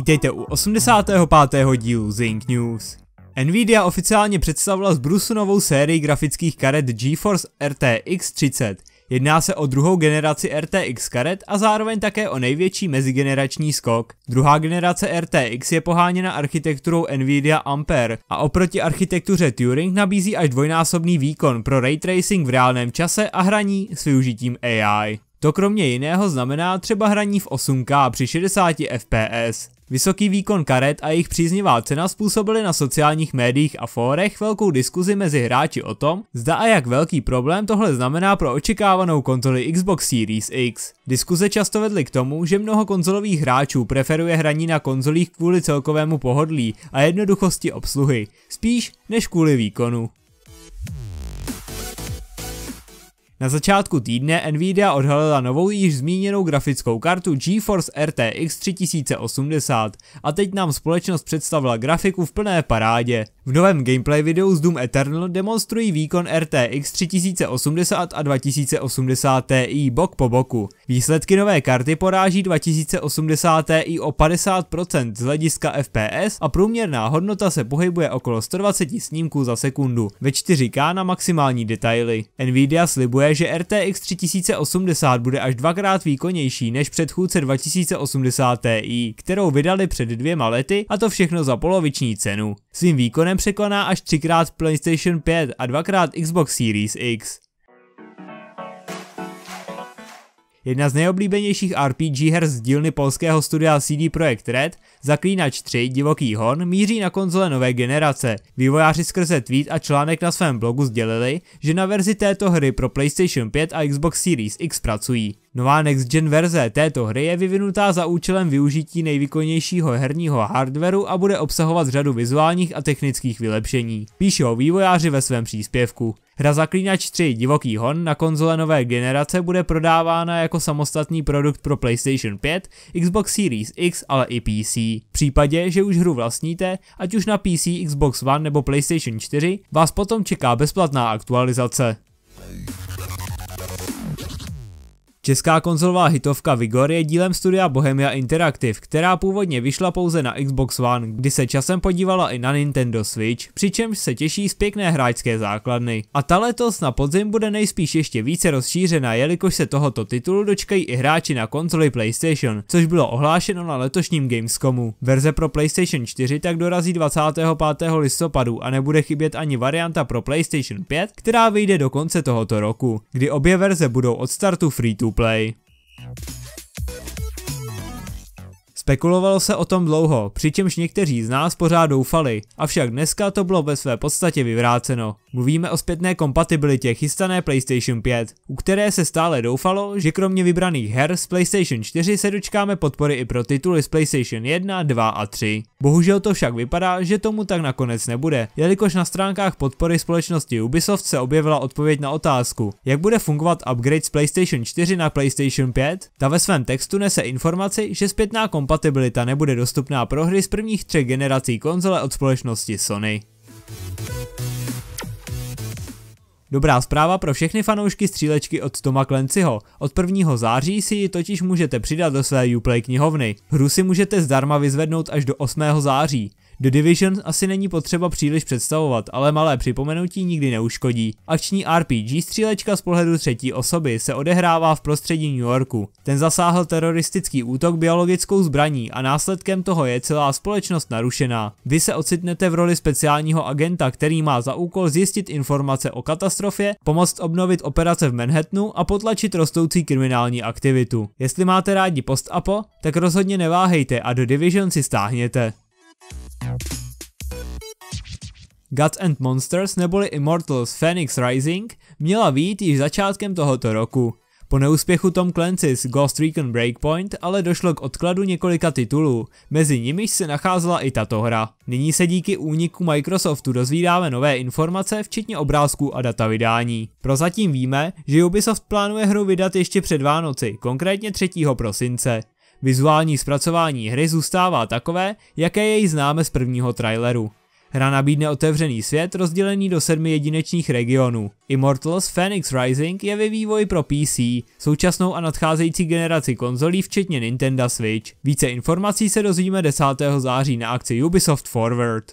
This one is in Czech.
Vítejte u 85. dílu Zing News. Nvidia oficiálně představila zbrusu novou sérii grafických karet GeForce RTX 30. Jedná se o druhou generaci RTX karet a zároveň také o největší mezigenerační skok. Druhá generace RTX je poháněna architekturou Nvidia Ampere a oproti architektuře Turing nabízí až dvojnásobný výkon pro ray tracing v reálném čase a hraní s využitím AI. To kromě jiného znamená třeba hraní v 8K při 60 fps. Vysoký výkon karet a jejich příznivá cena způsobily na sociálních médiích a fórech velkou diskuzi mezi hráči o tom, zda a jak velký problém tohle znamená pro očekávanou konzoli Xbox Series X. Diskuze často vedly k tomu, že mnoho konzolových hráčů preferuje hraní na konzolích kvůli celkovému pohodlí a jednoduchosti obsluhy, spíš než kvůli výkonu. Na začátku týdne Nvidia odhalila novou již zmíněnou grafickou kartu GeForce RTX 3080 a teď nám společnost představila grafiku v plné parádě. V novém gameplay videu z Doom Eternal demonstrují výkon RTX 3080 a 2080 Ti bok po boku. Výsledky nové karty poráží 2080 Ti o 50% z hlediska FPS a průměrná hodnota se pohybuje okolo 120 snímků za sekundu ve 4K na maximální detaily. Nvidia slibuje, že RTX 3080 bude až dvakrát výkonnější než předchůdce 2080 Ti, kterou vydali před dvěma lety a to všechno za poloviční cenu. Svým výkonem překoná až třikrát PlayStation 5 a dvakrát Xbox Series X. Jedna z nejoblíbenějších RPG her z dílny polského studia CD Projekt Red, Zaklínač 3 Divoký hon míří na konzole nové generace. Vývojáři skrze tweet a článek na svém blogu sdělili, že na verzi této hry pro PlayStation 5 a Xbox Series X pracují. Nová next-gen verze této hry je vyvinutá za účelem využití nejvýkonnějšího herního hardwareu a bude obsahovat řadu vizuálních a technických vylepšení. Píše o vývojáři ve svém příspěvku. Hra Zaklínač 3 Divoký hon na konzole nové generace bude prodávána jako samostatný produkt pro PlayStation 5, Xbox Series X, ale i PC. V případě, že už hru vlastníte, ať už na PC, Xbox One nebo PlayStation 4, vás potom čeká bezplatná aktualizace. Česká konzolová hitovka Vigor je dílem studia Bohemia Interactive, která původně vyšla pouze na Xbox One, kdy se časem podívala i na Nintendo Switch, přičemž se těší z pěkné hráčské základny. A ta letos na podzim bude nejspíš ještě více rozšířena, jelikož se tohoto titulu dočkají i hráči na konzoli PlayStation, což bylo ohlášeno na letošním Gamescomu. Verze pro PlayStation 4 tak dorazí 25. listopadu a nebude chybět ani varianta pro PlayStation 5, která vyjde do konce tohoto roku, kdy obě verze budou od startu free to play. Spekulovalo se o tom dlouho, přičemž někteří z nás pořád doufali, avšak dneska to bylo ve své podstatě vyvráceno. Mluvíme o zpětné kompatibilitě chystané PlayStation 5, u které se stále doufalo, že kromě vybraných her z PlayStation 4 se dočkáme podpory i pro tituly z PlayStation 1, 2 a 3. Bohužel to však vypadá, že tomu tak nakonec nebude, jelikož na stránkách podpory společnosti Ubisoft se objevila odpověď na otázku, jak bude fungovat upgrade z PlayStation 4 na PlayStation 5. Ta ve svém textu nese informaci, že zpětná kompatibilita nebude dostupná pro hry z prvních třech generací konzole od společnosti Sony. Dobrá zpráva pro všechny fanoušky střílečky od Toma Klenciho. Od 1. září si ji totiž můžete přidat do své Uplay knihovny. Hru si můžete zdarma vyzvednout až do 8. září. The Division asi není potřeba příliš představovat, ale malé připomenutí nikdy neuškodí. Akční RPG střílečka z pohledu třetí osoby se odehrává v prostředí New Yorku. Ten zasáhl teroristický útok biologickou zbraní a následkem toho je celá společnost narušená. Vy se ocitnete v roli speciálního agenta, který má za úkol zjistit informace o katastrofě, pomoct obnovit operace v Manhattanu a potlačit rostoucí kriminální aktivitu. Jestli máte rádi post-apo, tak rozhodně neváhejte a do Division si stáhněte. Gods and Monsters neboli Immortals Phoenix Rising měla výjít již začátkem tohoto roku. Po neúspěchu Tom Clancy's Ghost Recon Breakpoint ale došlo k odkladu několika titulů, mezi nimiž se nacházela i tato hra. Nyní se díky úniku Microsoftu dozvídáme nové informace, včetně obrázků a data vydání. Prozatím víme, že Ubisoft plánuje hru vydat ještě před Vánoci, konkrétně 3. prosince. Vizuální zpracování hry zůstává takové, jaké jej známe z prvního traileru. Hra nabídne otevřený svět rozdělený do sedmi jedinečných regionů. Immortals Phoenix Rising je ve vývoji pro PC, současnou a nadcházející generaci konzolí včetně Nintendo Switch. Více informací se dozvíme 10. září na akci Ubisoft Forward.